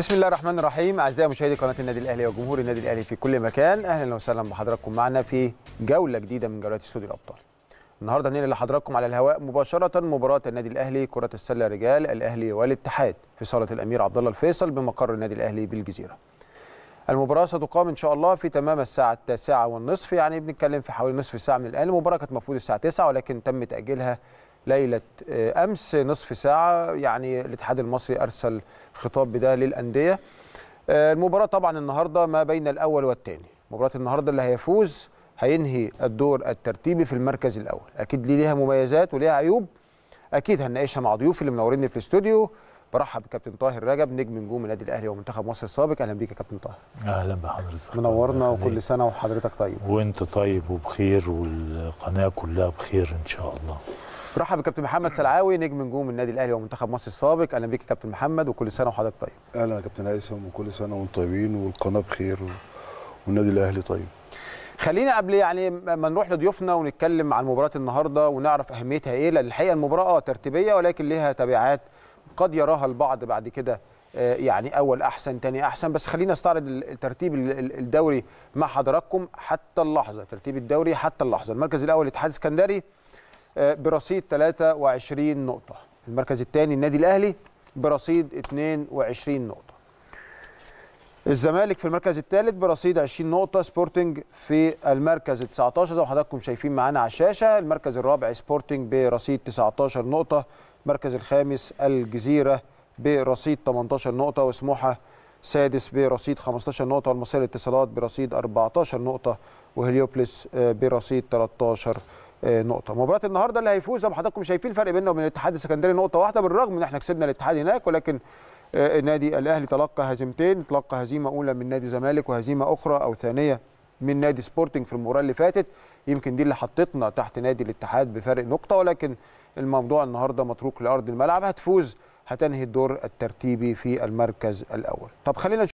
بسم الله الرحمن الرحيم اعزائي مشاهدي قناه النادي الاهلي وجمهور النادي الاهلي في كل مكان اهلا وسهلا بحضراتكم معنا في جوله جديده من جولات استوديو الابطال النهارده هننقل لحضراتكم على الهواء مباشره مباراه النادي الاهلي كره السله رجال الاهلي والاتحاد في صاله الامير عبد الله الفيصل بمقر النادي الاهلي بالجزيره المباراة ستقام إن شاء الله في تمام الساعة التاسعة والنصف يعني بنتكلم في حوالي نصف ساعة من الآن المباراة كانت المفروض الساعة 9 ولكن تم تأجيلها ليله آه، امس نصف ساعه يعني الاتحاد المصري ارسل خطاب بده للانديه آه، المباراه طبعا النهارده ما بين الاول والثاني مباراه النهارده اللي هيفوز هينهي الدور الترتيبي في المركز الاول اكيد ليها مميزات وليها عيوب اكيد هنناقشها مع ضيوفي اللي منوريني في الاستوديو برحب بكابتن طاهر رجب نجم نجوم النادي الاهلي ومنتخب مصر السابق اهلا بيك يا كابتن طاهر اهلا بحضرتك منورنا وكل سنه وحضرتك طيب وانت طيب وبخير والقناه كلها بخير ان شاء الله رحب بكابتن محمد سلعاوي نجم نجوم النادي الاهلي ومنتخب مصر السابق اهلا بيك يا كابتن محمد وكل سنه وحضرتك طيب اهلا يا كابتن هيثم وكل سنه وانتم طيبين والقناه بخير والنادي الاهلي طيب خلينا قبل يعني ما نروح لضيوفنا ونتكلم عن مباراه النهارده ونعرف اهميتها ايه لان الحقيقه المباراه آه ترتيبيه ولكن ليها تبعات قد يراها البعض بعد كده آه يعني اول احسن ثاني احسن بس خلينا نستعرض الترتيب الدوري مع حضراتكم حتى اللحظه ترتيب الدوري حتى اللحظه المركز الاول اتحاد اسكندري برصيد 23 نقطة المركز الثاني النادي الأهلي برصيد 22 نقطة الزمالك في المركز الثالث برصيد 20 نقطة سبورتنج في المركز 19 زي ما حضراتكم شايفين معانا على الشاشة المركز الرابع سبورتنج برصيد 19 نقطة المركز الخامس الجزيرة برصيد 18 نقطة وسموحة سادس برصيد 15 نقطة والمصير للاتصالات برصيد 14 نقطة وهليوبلس آه، برصيد 13 نقطة آه، نقطه مباراه النهارده اللي هيفوز زي ما حضراتكم شايفين الفرق بيننا وبين الاتحاد السكندري نقطه واحده بالرغم ان احنا كسبنا الاتحاد هناك ولكن آه، النادي الاهلي تلقى هزيمتين تلقى هزيمه اولى من نادي الزمالك وهزيمه اخرى او ثانيه من نادي سبورتنج في المباراه اللي فاتت يمكن دي اللي حطتنا تحت نادي الاتحاد بفارق نقطه ولكن الموضوع النهارده متروك لارض الملعب هتفوز هتنهي الدور الترتيبي في المركز الاول طب خلينا